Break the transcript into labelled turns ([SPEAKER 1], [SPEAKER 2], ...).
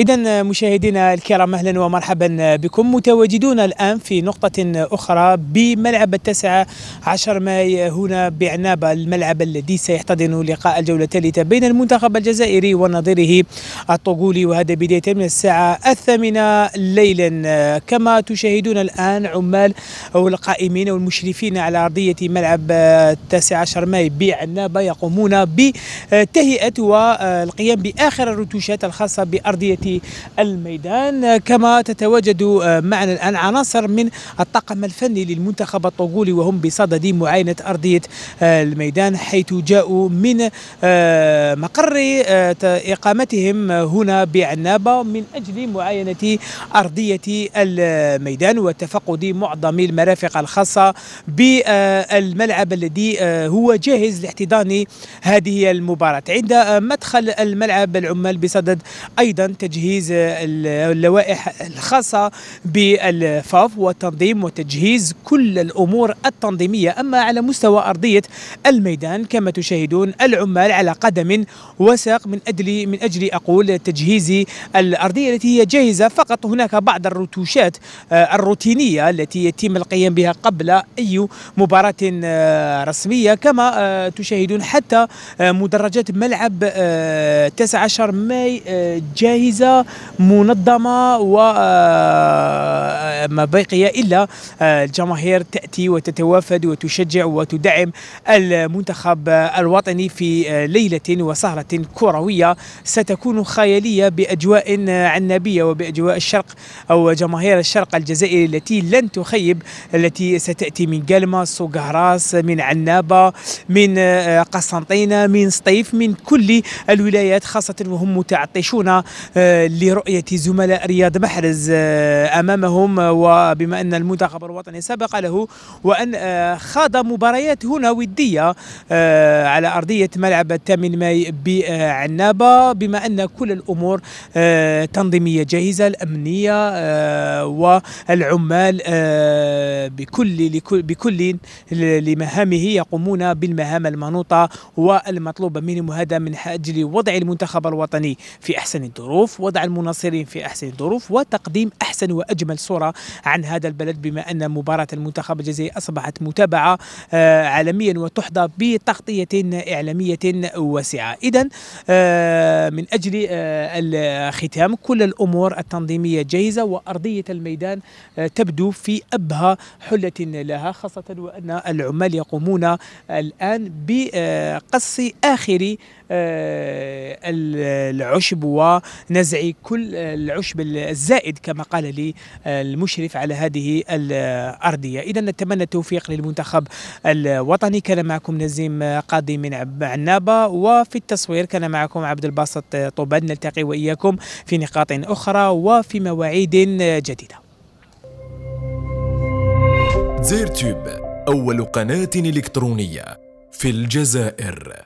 [SPEAKER 1] إذا مشاهدينا الكرام أهلا ومرحبا بكم متواجدون الآن في نقطة أخرى بملعب التاسعة عشر ماي هنا بعنابة الملعب الذي سيحتضن لقاء الجولة الثالثة بين المنتخب الجزائري ونظيره الطغولي وهذا بداية من الساعة الثامنة ليلا كما تشاهدون الآن عمال أو القائمين أو المشرفين على أرضية ملعب التاسعة عشر ماي بعنابة يقومون بتهيئة والقيام بآخر الرتوشات الخاصة بأرضية في الميدان كما تتواجد آه، معنا الآن عناصر من الطاقم الفني للمنتخب الطوغولي وهم بصدد معاينة أرضية آه، الميدان حيث جاءوا من آه، مقر إقامتهم هنا بعنابة من أجل معاينة أرضية الميدان وتفقد معظم المرافق الخاصة بالملعب الذي هو جاهز لاحتضان هذه المباراة عند مدخل الملعب العمال بصدد أيضا تجهيز اللوائح الخاصة بالفاف وتنظيم وتجهيز كل الأمور التنظيمية أما على مستوى أرضية الميدان كما تشاهدون العمال على قدم وساق من أجل من أجل أقول تجهيز الأرضية التي هي جاهزة فقط هناك بعض الرتوشات آه، الروتينية التي يتم القيام بها قبل أي مباراة آه، رسمية كما آه، تشاهدون حتى مدرجات ملعب 19 ماي جاهزة مميزه منظمه وما آه، بقي الا آه، الجماهير تاتي وتتوافد وتشجع وتدعم المنتخب الوطني في آه، ليله وسهره كرويه ستكون خياليه باجواء عنابيه وباجواء الشرق او جماهير الشرق الجزائري التي لن تخيب التي ستاتي من قلمه سوقهراس من عنابه من قسنطينه من سطيف من كل الولايات خاصه وهم متعطشون لرؤية زملاء رياض محرز آه، أمامهم وبما أن المنتخب الوطني سبق له وأن آه، خاض مباريات هنا ودية آه، على أرضية ملعب الثامن ماي بعنابة بما أن كل الأمور تنظيمية جاهزة الأمنية والعمال بكل بكل لمهامه يقومون بالمهام المنوطة والمطلوبة منهم هذا من أجل وضع المنتخب الوطني في أحسن الظروف وضع المناصرين في أحسن ظروف وتقديم أحسن وأجمل صورة عن هذا البلد بما أن مباراة المنتخب الجزائري أصبحت متابعة آه، عالميا وتحظى بتغطية إعلامية واسعة إذا آه، من أجل آه، الختام كل الأمور التنظيمية جاهزة وأرضية الميدان تبدو في أبهى حلة لها خاصة وأن العمال يقومون الآن بقص آخر آه، العشب ونزع كل آه، العشب الزائد كما قال لي آه، المشرف على هذه الأرضية إذا نتمنى التوفيق للمنتخب الوطني كان معكم نزيم قاضي من عنابة وفي التصوير كان معكم عبد الباسط طوبان نلتقي وإياكم في نقاط أخرى وفي مواعيد جديدة زيرتوب أول قناة إلكترونية في الجزائر